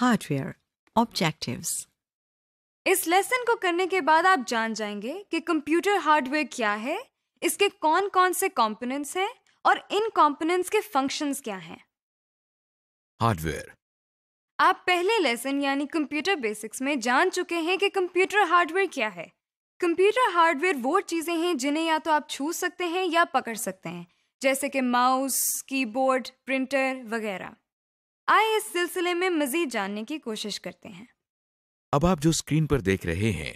hardware objectives इस lesson को करने के बाद आप जान जाएंगे कि कंप्यूटर हार्डवेयर क्या है इसके कौन कौन से कंपोनेंट्स हैं और इन कंपोनेंट्स के फंक्शंस क्या हैं हार्डवेयर आप पहले लेसन यानी कंप्यूटर बेसिक्स में जान चुके हैं कि कंप्यूटर हार्डवेयर क्या है कंप्यूटर हार्डवेयर वो चीज़ें हैं जिन्हें या तो आप छू सकते हैं या पकड़ सकते हैं जैसे कि माउस कीबोर्ड प्रिंटर वगैरह आइए इस सिलसिले में मजीद जानने की कोशिश करते हैं अब आप जो स्क्रीन पर देख रहे हैं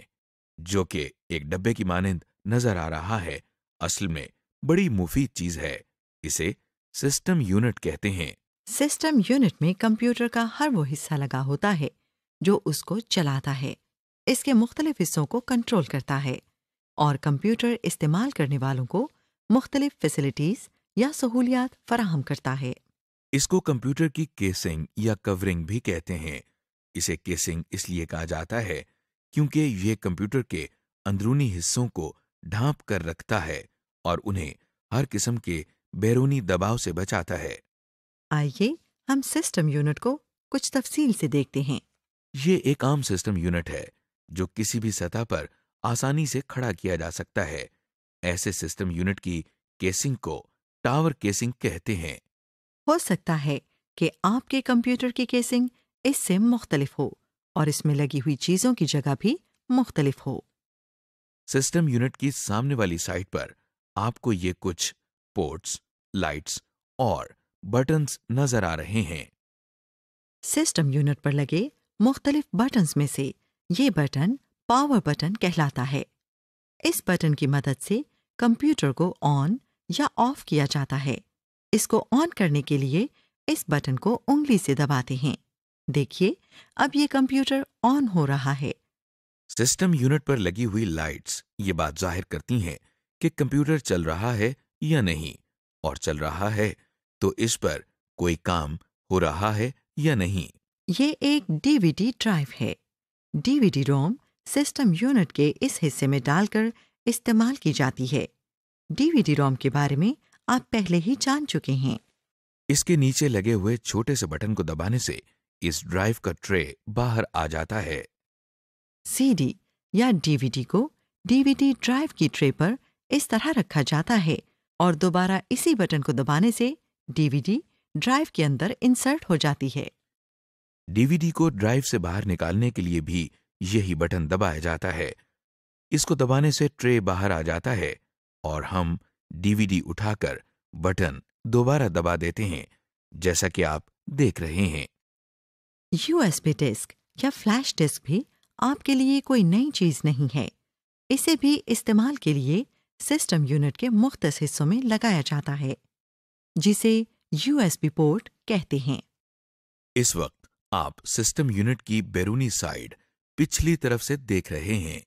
जो कि एक डब्बे की मानंद नजर आ रहा है असल में बड़ी मुफीद चीज है इसे सिस्टम यूनिट कहते हैं सिस्टम यूनिट में कंप्यूटर का हर वो हिस्सा लगा होता है जो उसको चलाता है इसके मुख्तलिफ हिस्सों को कंट्रोल करता है और कंप्यूटर इस्तेमाल करने वालों को मुख्तलिफ फैसिलिटीज़ या सहूलियात फराहम करता है इसको कंप्यूटर की केसिंग या कवरिंग भी कहते हैं इसे केसिंग इसलिए कहा जाता है क्योंकि यह कंप्यूटर के अंदरूनी हिस्सों को ढांप कर रखता है और उन्हें हर किस्म के बैरूनी दबाव से बचाता है आइए हम सिस्टम यूनिट को कुछ तफसील से देखते हैं ये एक आम सिस्टम यूनिट है जो किसी भी सतह पर आसानी से खड़ा किया जा सकता है ऐसे सिस्टम यूनिट की केसिंग को टावर केसिंग कहते हैं हो सकता है कि आपके कंप्यूटर की केसिंग इससे मुख्तलिफ हो और इसमें लगी हुई चीज़ों की जगह भी मुख्तलिफ हो सिस्टम यूनिट की सामने वाली साइड पर आपको ये कुछ पोर्ट्स लाइट्स और बटन्स नजर आ रहे हैं सिस्टम यूनिट पर लगे मुख्तलिफ बटन्स में से ये बटन पावर बटन कहलाता है इस बटन की मदद से कंप्यूटर को ऑन या ऑफ किया जाता है इसको ऑन करने के लिए इस बटन को उंगली से दबाते हैं देखिए अब ये कंप्यूटर ऑन हो रहा है सिस्टम यूनिट पर लगी हुई लाइट्स ये बात जाहिर करती हैं कि कंप्यूटर चल रहा है या नहीं और चल रहा है तो इस पर कोई काम हो रहा है या नहीं ये एक डीवीडी ड्राइव है डीवीडी रोम सिस्टम यूनिट के इस हिस्से में डालकर इस्तेमाल की जाती है डीवीडी रोम के बारे में आप पहले ही जान चुके हैं इसके नीचे लगे हुए छोटे से बटन को दबाने से इस ड्राइव का ट्रे बाहर आ जाता है सीडी या डीवीडी को डीवीडी ड्राइव की ट्रे पर इस तरह रखा जाता है और दोबारा इसी बटन को दबाने से डीवीडी ड्राइव के अंदर इंसर्ट हो जाती है डीवीडी को ड्राइव से बाहर निकालने के लिए भी यही बटन दबाया जाता है इसको दबाने से ट्रे बाहर आ जाता है और हम डीवीडी उठाकर बटन दोबारा दबा देते हैं जैसा कि आप देख रहे हैं यूएसबी डिस्क या फ्लैश डिस्क भी आपके लिए कोई नई चीज नहीं है इसे भी इस्तेमाल के लिए सिस्टम यूनिट के मुख्त हिस्सों में लगाया जाता है जिसे यूएसबी पोर्ट कहते हैं इस वक्त आप सिस्टम यूनिट की बैरूनी साइड पिछली तरफ से देख रहे हैं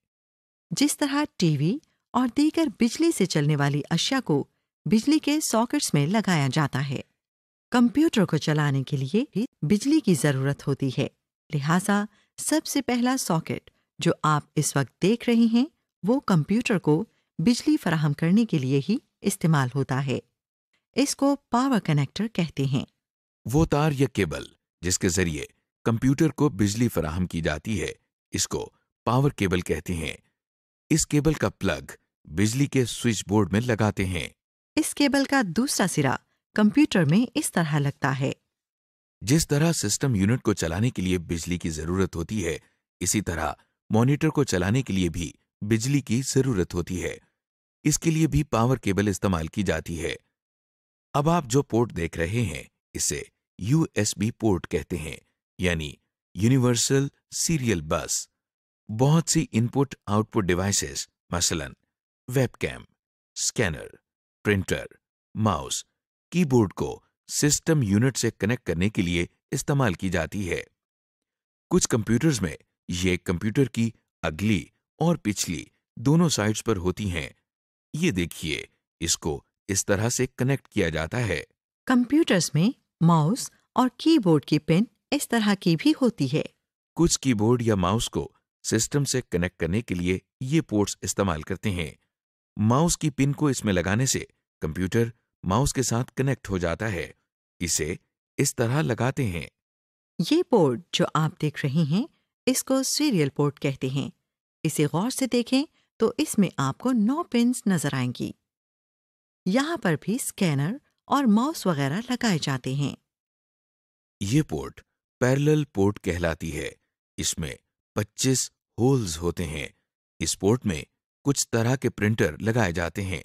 जिस तरह टीवी और दीगर बिजली से चलने वाली अशिया को बिजली के सॉकेट्स में लगाया जाता है कंप्यूटर को चलाने के लिए भी बिजली की जरूरत होती है लिहाजा सबसे पहला सॉकेट जो आप इस वक्त देख रहे हैं वो कंप्यूटर को बिजली फराहम करने के लिए ही इस्तेमाल होता है इसको पावर कनेक्टर कहते हैं वो तार या केबल जिसके जरिए कंप्यूटर को बिजली फराहम की जाती है इसको पावर केबल कहते हैं इस केबल का प्लग बिजली के स्विच बोर्ड में लगाते हैं इस केबल का दूसरा सिरा कंप्यूटर में इस तरह लगता है जिस तरह सिस्टम यूनिट को चलाने के लिए बिजली की जरूरत होती है इसी तरह मॉनिटर को चलाने के लिए भी बिजली की जरूरत होती है इसके लिए भी पावर केबल इस्तेमाल की जाती है अब आप जो पोर्ट देख रहे हैं इसे यूएसबी पोर्ट कहते हैं यानी यूनिवर्सल सीरियल बस बहुत सी इनपुट आउटपुट डिवाइसेस मसलन webcam scanner printer mouse keyboard को सिस्टम यूनिट से कनेक्ट करने के लिए इस्तेमाल की जाती है कुछ कंप्यूटर्स में ये कंप्यूटर की अगली और पिछली दोनों साइड्स पर होती हैं ये देखिए इसको इस तरह से कनेक्ट किया जाता है कंप्यूटर्स में माउस और कीबोर्ड की पिन इस तरह की भी होती है कुछ कीबोर्ड या माउस को सिस्टम से कनेक्ट करने के लिए ये पोर्ट्स इस्तेमाल करते हैं माउस की पिन को इसमें लगाने से कंप्यूटर माउस के साथ कनेक्ट हो जाता है इसे इस तरह लगाते हैं ये पोर्ट जो आप देख रहे हैं इसको सीरियल पोर्ट कहते हैं इसे गौर से देखें तो इसमें आपको नौ पिन नजर आएंगी यहाँ पर भी स्कैनर और माउस वगैरह लगाए जाते हैं ये पोर्ट पैरेलल पोर्ट कहलाती है इसमें पच्चीस होल्स होते हैं इस पोर्ट में कुछ तरह के प्रिंटर लगाए जाते हैं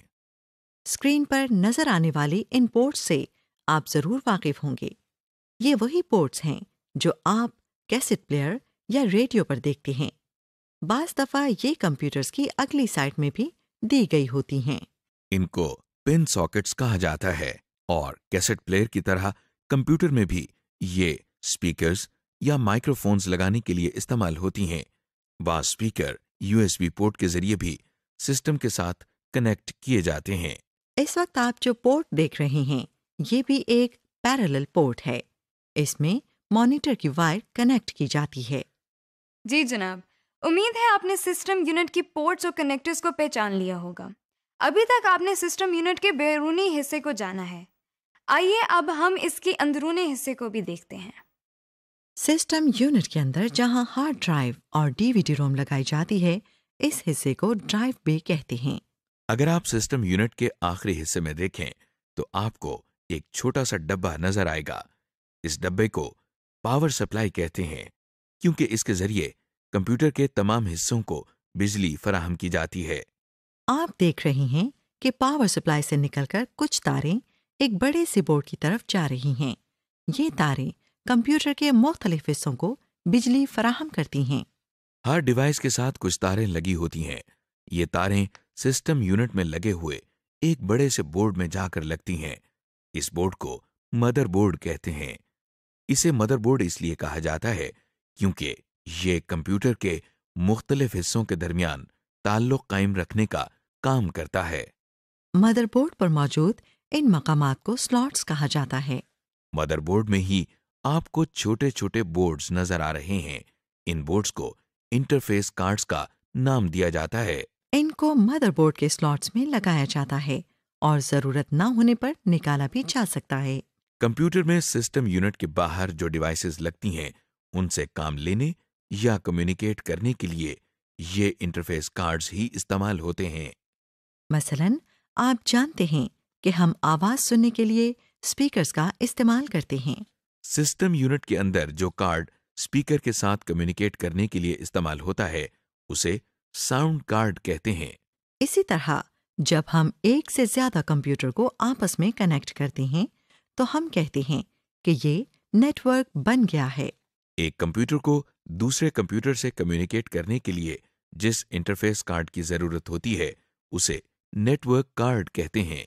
स्क्रीन पर नजर आने वाले इन पोर्ट्स से आप जरूर वाकिफ होंगे ये वही पोर्ट्स हैं जो आप कैसेट प्लेयर या रेडियो पर देखते हैं बास दफा ये कंप्यूटर्स की अगली साइट में भी दी गई होती हैं इनको पिन सॉकेट्स कहा जाता है और कैसेट प्लेयर की तरह कंप्यूटर में भी ये स्पीकर्स या माइक्रोफोन्स लगाने के लिए इस्तेमाल होती हैं वह स्पीकर यूएसबी पोर्ट के जरिए भी सिस्टम के साथ कनेक्ट किए जाते हैं इस वक्त आप जो पोर्ट देख रहे हैं ये भी एक पैरल पोर्ट है इसमें मॉनिटर की वायर कनेक्ट की जाती है जी जनाब उम्मीद है आपने सिस्टम यूनिट की पोर्ट्स और कनेक्टर्स को पहचान लिया होगा अभी तक आपने सिस्टम यूनिट के बैरूनी हिस्से को जाना है आइए अब हम इसके अंदरूनी हिस्से को भी देखते हैं सिस्टम यूनिट के अंदर जहां हार्ड ड्राइव और डीवीडी रोम लगाई जाती है इस हिस्से को ड्राइव बे कहते हैं अगर आप सिस्टम यूनिट के आखिरी हिस्से में देखें तो आपको एक छोटा सा डब्बा नजर आएगा इस डब्बे को पावर सप्लाई कहते हैं क्योंकि इसके जरिए कंप्यूटर के तमाम हिस्सों को बिजली फराहम की जाती है आप देख रहे हैं कि पावर सप्लाई से निकलकर कुछ तारें एक बड़े से बोर्ड की तरफ जा रही हैं ये तारें कंप्यूटर के मुख्तलिफ हिस्सों को बिजली फराहम करती हैं हर डिवाइस के साथ कुछ तारें लगी होती हैं ये तारें सिस्टम यूनिट में लगे हुए एक बड़े से बोर्ड में जाकर लगती हैं इस बोर्ड को मदरबोर्ड कहते हैं इसे मदरबोर्ड इसलिए कहा जाता है क्योंकि ये कंप्यूटर के मुख्तलिफ हिस्सों के दरमियान ताल्लुक कायम रखने का काम करता है मदरबोर्ड पर मौजूद इन मकामात को स्लॉट्स कहा जाता है मदरबोर्ड में ही आपको छोटे छोटे बोर्ड्स नजर आ रहे हैं इन बोर्ड्स को इंटरफेस कार्ड्स का नाम दिया जाता है इनको मदरबोर्ड के स्लॉट्स में लगाया जाता है और जरूरत ना होने पर निकाला भी जा सकता है कंप्यूटर में सिस्टम यूनिट के बाहर जो डिवाइसेस लगती हैं उनसे काम लेने या कम्युनिकेट करने के लिए ये इंटरफेस कार्ड्स ही इस्तेमाल होते हैं मसलन आप जानते हैं कि हम आवाज सुनने के लिए स्पीकर्स का इस्तेमाल करते हैं सिस्टम यूनिट के अंदर जो कार्ड स्पीकर के साथ कम्युनिकेट करने के लिए इस्तेमाल होता है उसे साउंड कार्ड कहते हैं इसी तरह जब हम एक से ज्यादा कंप्यूटर को आपस में कनेक्ट करते हैं तो हम कहते हैं कि ये नेटवर्क बन गया है एक कंप्यूटर को दूसरे कंप्यूटर से कम्युनिकेट करने के लिए जिस इंटरफेस कार्ड की जरूरत होती है उसे नेटवर्क कार्ड कहते हैं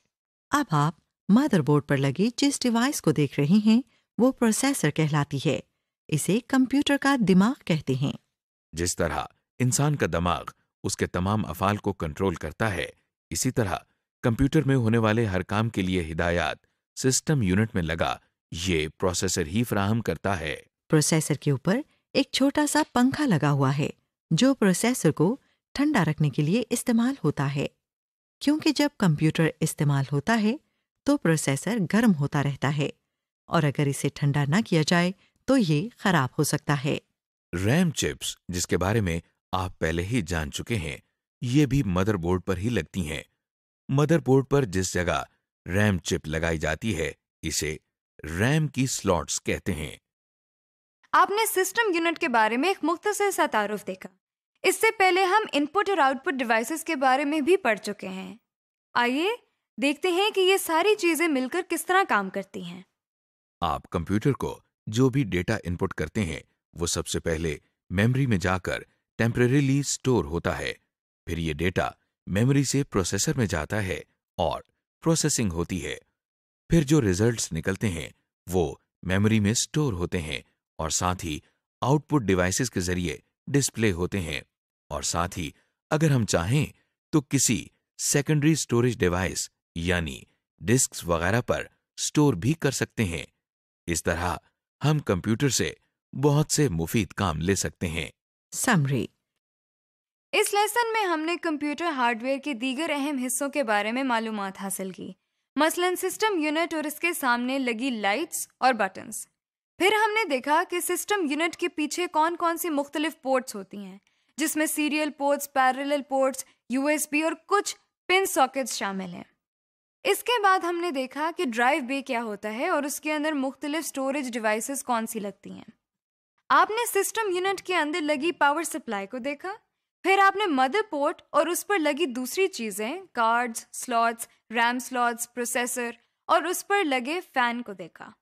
अब आप मदरबोर्ड पर लगे जिस डिवाइस को देख रहे हैं वो प्रोसेसर कहलाती है इसे कंप्यूटर का दिमाग कहते हैं जिस तरह इंसान का दिमाग उसके तमाम अफाल को कंट्रोल करता है इसी तरह कंप्यूटर में होने वाले हर काम के लिए हिदायत सिस्टम यूनिट में लगा ये प्रोसेसर ही फ्राहम करता है प्रोसेसर के ऊपर एक छोटा सा पंखा लगा हुआ है जो प्रोसेसर को ठंडा रखने के लिए इस्तेमाल होता है क्योंकि जब कंप्यूटर इस्तेमाल होता है तो प्रोसेसर गर्म होता रहता है और अगर इसे ठंडा ना किया जाए तो ये खराब हो सकता है रैम चिप्स जिसके बारे में आप पहले ही जान चुके हैं ये भी मदरबोर्ड पर ही लगती हैं मदरबोर्ड पर जिस जगह रैम चिप लगाई जाती है इसे रैम की स्लॉट्स कहते हैं आपने सिस्टम यूनिट के बारे में एक मुख्तर सा तारुफ देखा इससे पहले हम इनपुट और आउटपुट डिवाइसेस के बारे में भी पढ़ चुके हैं आइए देखते हैं कि ये सारी चीज़ें मिलकर किस तरह काम करती हैं आप कंप्यूटर को जो भी डेटा इनपुट करते हैं वो सबसे पहले मेमोरी में जाकर टेम्परेली स्टोर होता है फिर ये डेटा मेमोरी से प्रोसेसर में जाता है और प्रोसेसिंग होती है फिर जो रिजल्ट्स निकलते हैं वो मेमोरी में स्टोर होते हैं और साथ ही आउटपुट डिवाइसेस के जरिए डिस्प्ले होते हैं और साथ ही अगर हम चाहें तो किसी सेकेंडरी स्टोरेज डिवाइस यानी डिस्क वगैरह पर स्टोर भी कर सकते हैं इस तरह हम कंप्यूटर से बहुत से मुफीद काम ले सकते हैं समरी इस लेसन में हमने कंप्यूटर हार्डवेयर के दीगर अहम हिस्सों के बारे में मालूम हासिल की मसलन सिस्टम यूनिट और इसके सामने लगी लाइट्स और बटन्स फिर हमने देखा कि सिस्टम यूनिट के पीछे कौन कौन सी मुख्तलिफ पोर्ट्स होती हैं जिसमें serial ports parallel ports USB और कुछ पिन सॉकेट्स शामिल हैं इसके बाद हमने देखा कि ड्राइव बे क्या होता है और उसके अंदर मुख्तलिफ स्टोरेज डिवाइसेस कौन सी लगती हैं आपने सिस्टम यूनिट के अंदर लगी पावर सप्लाई को देखा फिर आपने मदर पोर्ट और उस पर लगी दूसरी चीज़ें cards slots RAM slots processor और उस पर लगे फैन को देखा